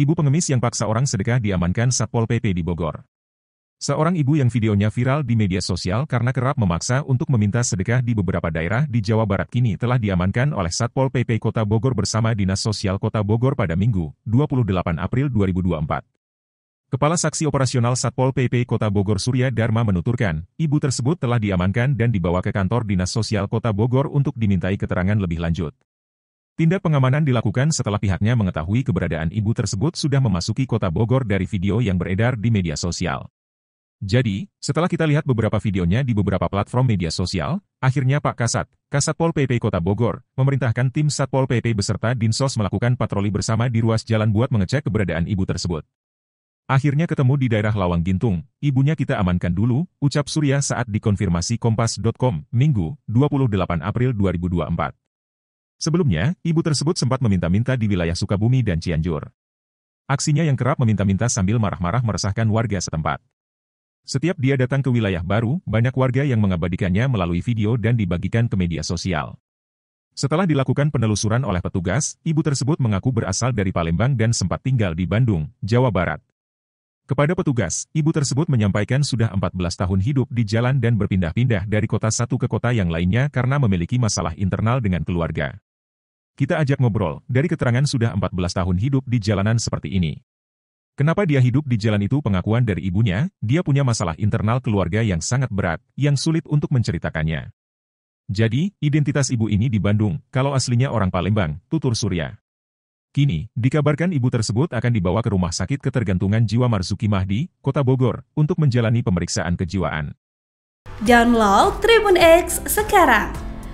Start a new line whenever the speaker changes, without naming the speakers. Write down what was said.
Ibu pengemis yang paksa orang sedekah diamankan Satpol PP di Bogor. Seorang ibu yang videonya viral di media sosial karena kerap memaksa untuk meminta sedekah di beberapa daerah di Jawa Barat kini telah diamankan oleh Satpol PP Kota Bogor bersama Dinas Sosial Kota Bogor pada Minggu, 28 April 2024. Kepala Saksi Operasional Satpol PP Kota Bogor Surya Dharma menuturkan, ibu tersebut telah diamankan dan dibawa ke kantor Dinas Sosial Kota Bogor untuk dimintai keterangan lebih lanjut. Tindak pengamanan dilakukan setelah pihaknya mengetahui keberadaan ibu tersebut sudah memasuki kota Bogor dari video yang beredar di media sosial. Jadi, setelah kita lihat beberapa videonya di beberapa platform media sosial, akhirnya Pak Kasat, Kasat Pol PP Kota Bogor, memerintahkan tim Satpol PP beserta Dinsos melakukan patroli bersama di ruas jalan buat mengecek keberadaan ibu tersebut. Akhirnya ketemu di daerah Lawang Gintung, ibunya kita amankan dulu, ucap Surya saat dikonfirmasi Kompas.com, Minggu, 28 April 2024. Sebelumnya, ibu tersebut sempat meminta-minta di wilayah Sukabumi dan Cianjur. Aksinya yang kerap meminta-minta sambil marah-marah meresahkan warga setempat. Setiap dia datang ke wilayah baru, banyak warga yang mengabadikannya melalui video dan dibagikan ke media sosial. Setelah dilakukan penelusuran oleh petugas, ibu tersebut mengaku berasal dari Palembang dan sempat tinggal di Bandung, Jawa Barat. Kepada petugas, ibu tersebut menyampaikan sudah 14 tahun hidup di jalan dan berpindah-pindah dari kota satu ke kota yang lainnya karena memiliki masalah internal dengan keluarga. Kita ajak ngobrol, dari keterangan sudah 14 tahun hidup di jalanan seperti ini. Kenapa dia hidup di jalan itu pengakuan dari ibunya, dia punya masalah internal keluarga yang sangat berat, yang sulit untuk menceritakannya. Jadi, identitas ibu ini di Bandung, kalau aslinya orang Palembang, tutur Surya. Kini, dikabarkan ibu tersebut akan dibawa ke Rumah Sakit Ketergantungan Jiwa Marzuki Mahdi, Kota Bogor, untuk menjalani pemeriksaan kejiwaan.
Download Tribun X sekarang